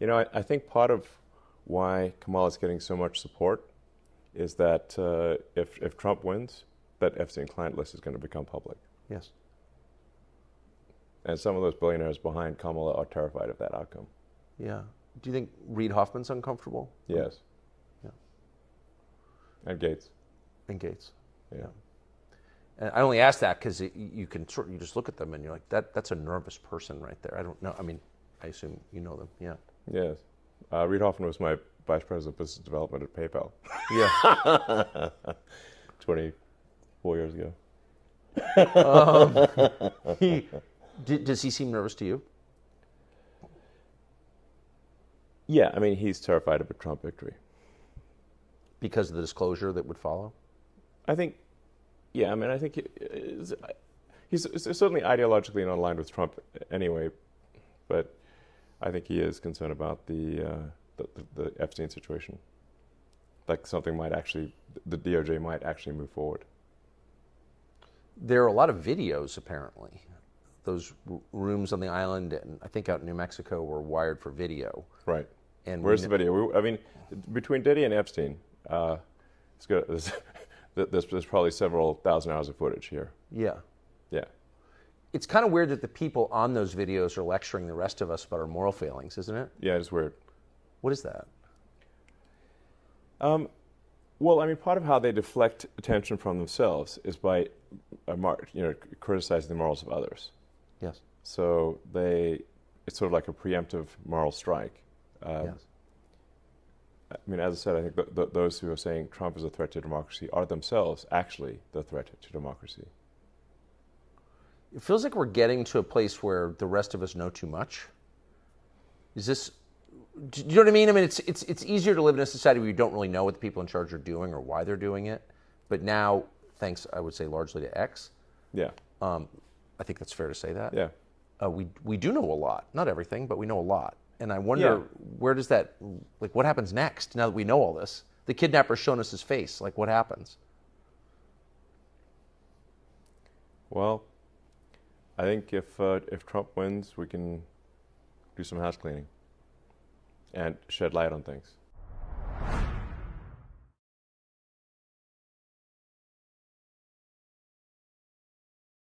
You know, I, I think part of why Kamala is getting so much support is that uh, if, if Trump wins, that FCN client list is going to become public. Yes. And some of those billionaires behind Kamala are terrified of that outcome. Yeah. Do you think Reid Hoffman's uncomfortable? Yes. Yeah. And Gates. And Gates. Yeah. yeah. And I only ask that because you can sort you just look at them and you're like that that's a nervous person right there. I don't know. I mean, I assume you know them. Yeah. Yes. Uh, Reid Hoffman was my vice president of business development at PayPal. Yeah. 24 years ago. um, he, does he seem nervous to you? Yeah, I mean, he's terrified of a Trump victory. Because of the disclosure that would follow? I think, yeah, I mean, I think he, he's, he's certainly ideologically not aligned with Trump anyway, but I think he is concerned about the, uh, the, the, the, Epstein situation. Like something might actually, the DOJ might actually move forward. There are a lot of videos apparently. Those r- rooms on the island, and I think out in New Mexico, were wired for video. Right. And where's the video? We, I mean, between Diddy and Epstein, uh, it's good. There's, there's, there's probably several thousand hours of footage here. Yeah. Yeah it's kind of weird that the people on those videos are lecturing the rest of us about our moral failings, isn't it? Yeah, it's weird. What is that? Um, well, I mean, part of how they deflect attention from themselves is by, uh, you know, criticizing the morals of others. Yes. So they, it's sort of like a preemptive moral strike. Um, yes. I mean, as I said, I think th- th- those who are saying Trump is a threat to democracy are themselves actually the threat to democracy it feels like we're getting to a place where the rest of us know too much. Is this? Do you know what I mean? I mean, it's it's it's easier to live in a society where you don't really know what the people in charge are doing or why they're doing it. But now, thanks, I would say largely to X. Yeah. Um, I think that's fair to say that. Yeah. Uh, we we do know a lot, not everything, but we know a lot. And I wonder yeah. where does that like what happens next now that we know all this? The kidnapper's shown us his face. Like what happens? Well, I think if uh, if Trump wins, we can do some house cleaning and shed light on things.